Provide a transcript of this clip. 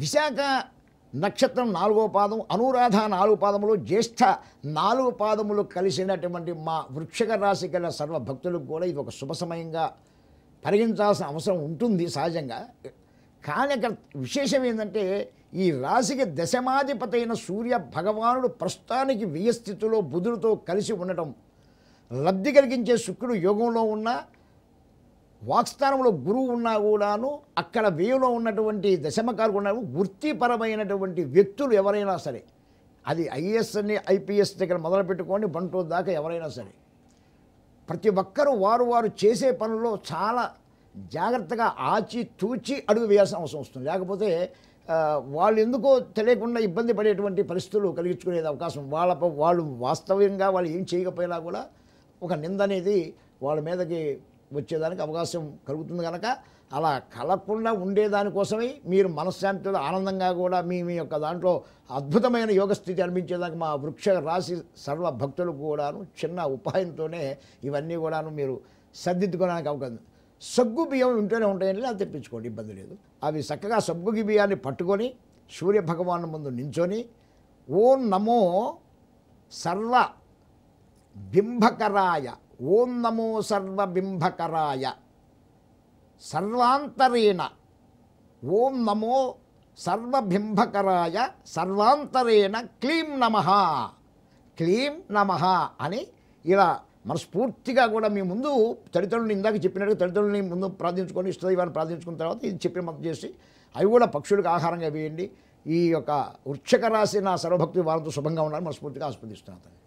విశాఖ నక్షత్రం నాలుగో పాదం అనురాధ నాలుగు పాదములు జ్యేష్ఠ నాలుగు పాదములు కలిసినటువంటి మా వృక్షక రాశి గల సర్వ కూడా ఇది ఒక శుభ సమయంగా పరిగణించాల్సిన అవసరం ఉంటుంది సహజంగా కానీ అక్కడ విశేషం ఏంటంటే ఈ రాశికి దశమాధిపతి అయిన సూర్య భగవానుడు ప్రస్తుతానికి వ్యయస్థితిలో బుధుడితో కలిసి ఉండటం లబ్ధి కలిగించే శుక్రుడు యోగంలో ఉన్న వాక్స్థానంలో గురువు ఉన్నా కూడాను అక్కడ వేయులో ఉన్నటువంటి దశమకాలు ఉన్న వృత్తిపరమైనటువంటి వ్యక్తులు ఎవరైనా సరే అది ఐఏఎస్ అని ఐపీఎస్ దగ్గర మొదలుపెట్టుకొని బంటూ దాకా ఎవరైనా సరే ప్రతి ఒక్కరూ వారు వారు చేసే పనుల్లో చాలా జాగ్రత్తగా ఆచి తూచి అడుగు వేయాల్సిన అవసరం వస్తుంది లేకపోతే వాళ్ళు ఎందుకో తెలియకుండా ఇబ్బంది పడేటువంటి పరిస్థితులు కలిగించుకునే అవకాశం వాళ్ళ వాళ్ళు వాస్తవ్యంగా వాళ్ళు ఏం చేయకపోయినా కూడా ఒక నింద అనేది వాళ్ళ మీదకి వచ్చేదానికి అవకాశం కలుగుతుంది కనుక అలా కలగకుండా ఉండేదానికోసమే మీరు మనశ్శాంతితో ఆనందంగా కూడా మీ మీ యొక్క దాంట్లో అద్భుతమైన యోగస్థితి అనిపించేదానికి మా వృక్ష రాశి సర్వ భక్తులకు కూడాను చిన్న ఉపాయంతోనే ఇవన్నీ కూడాను మీరు సర్దిద్దుకోవడానికి అవకాశం సగ్గు బియ్యం ఇంట్లోనే ఉంటాయండి అది తెప్పించుకోండి ఇబ్బంది లేదు అవి చక్కగా సగ్గుగి బియ్యాన్ని పట్టుకొని సూర్యభగవాన్ ముందు నించొని ఓ నమో సర్వ బింబకరాయ ఓం నమో సర్వబింబకరాయ సర్వాంతరేణ ఓం నమో సర్వబింబకరాయ సర్వాంతరేణ క్లీం నమ క్లీం నమ అని ఇలా మనస్ఫూర్తిగా కూడా మీ ముందు తల్లిదండ్రులు ఇందాక చెప్పినట్టు తల్లిదండ్రులని ముందు ప్రార్థించుకొని ఇష్టదైవాన్ని ప్రార్థించుకున్న తర్వాత ఇది చెప్పిన మద్దతు చేసి అవి కూడా పక్షులకు ఆహారంగా వేయండి ఈ యొక్క వృక్షక రాసి నా సర్వభక్తి వారంతో శుభంగా ఉండాలని మనస్ఫూర్తిగా ఆస్వాదిస్తున్నాను